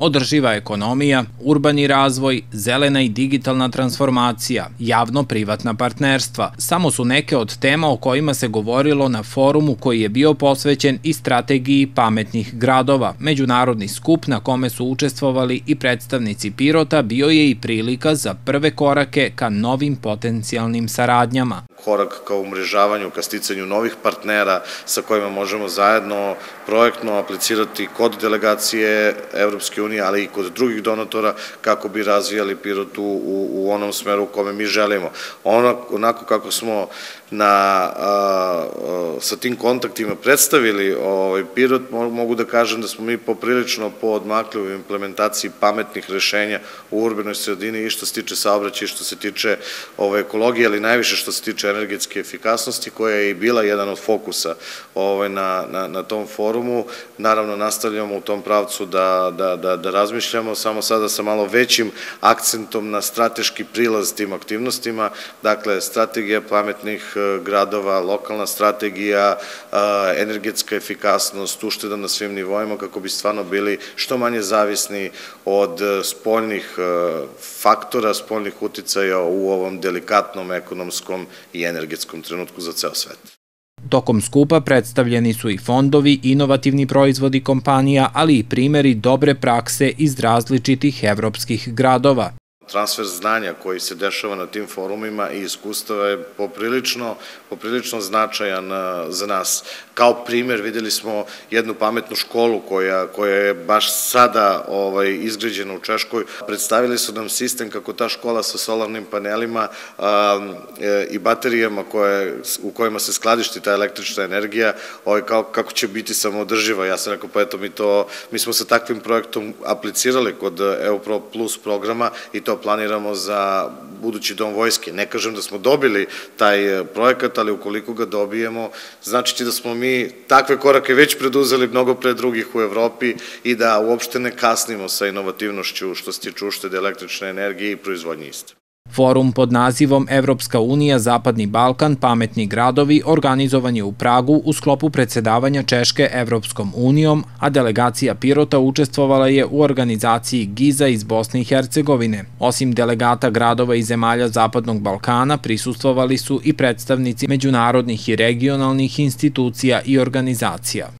Održiva ekonomija, urbani razvoj, zelena i digitalna transformacija, javno-privatna partnerstva samo su neke od tema o kojima se govorilo na forumu koji je bio posvećen i strategiji pametnih gradova. Međunarodni skup na kome su učestvovali i predstavnici Pirota bio je i prilika za prve korake ka novim potencijalnim saradnjama. Korak ka umrežavanju, ka sticanju novih partnera sa kojima možemo zajedno projektno aplicirati kod delegacije Evropske unije unije, ali i kod drugih donatora kako bi razvijali Pirot u, u, onom smeru u kome mi želimo. Ono, onako kako smo na, a, a, sa tim kontaktima predstavili ovaj Pirot, mogu da kažem da smo mi poprilično poodmakli u implementaciji pametnih rešenja u urbanoj sredini i što se tiče saobraćaja i što se tiče ove, ovaj, ekologije, ali najviše što se tiče energetske efikasnosti, koja je i bila jedan od fokusa ove, ovaj, na, na, na tom forumu. Naravno, nastavljamo u tom pravcu da, da, da da razmišljamo, samo sada sa malo većim akcentom na strateški prilaz tim aktivnostima, dakle strategija pametnih e, gradova, lokalna strategija, e, energetska efikasnost, ušteda na svim nivoima kako bi stvarno bili što manje zavisni od e, spoljnih faktora, spoljnih uticaja u ovom delikatnom ekonomskom i energetskom trenutku za ceo svet. Tokom skupa predstavljeni su i fondovi, inovativni proizvodi kompanija, ali i primeri dobre prakse iz različitih evropskih gradova transfer znanja koji se dešava na tim forumima i iskustava je poprilično, poprilično značajan za nas. Kao primer videli smo jednu pametnu školu koja, koja je baš sada ovaj, izgrađena u Češkoj. Predstavili su nam sistem kako ta škola sa solarnim panelima e, i baterijama u kojima se skladišti ta električna energija, ovaj, kako će biti samoodrživa. Ja sam rekao, pa eto, mi, to, mi smo sa takvim projektom aplicirali kod EUPRO Plus programa i to planiramo za budući dom vojske. Ne kažem da smo dobili taj e, projekat, ali ukoliko ga dobijemo, znači da smo mi takve korake već preduzeli mnogo pre drugih u Evropi i da uopšte ne kasnimo sa inovativnošću što se tiče uštede električne energije i proizvodnje iste. Forum pod nazivom Evropska unija Zapadni Balkan pametni gradovi organizovan je u Pragu u sklopu predsedavanja Češke Evropskom unijom, a delegacija Pirota učestvovala je u organizaciji Giza iz Bosne i Hercegovine. Osim delegata gradova i zemalja Zapadnog Balkana prisustvovali su i predstavnici međunarodnih i regionalnih institucija i organizacija.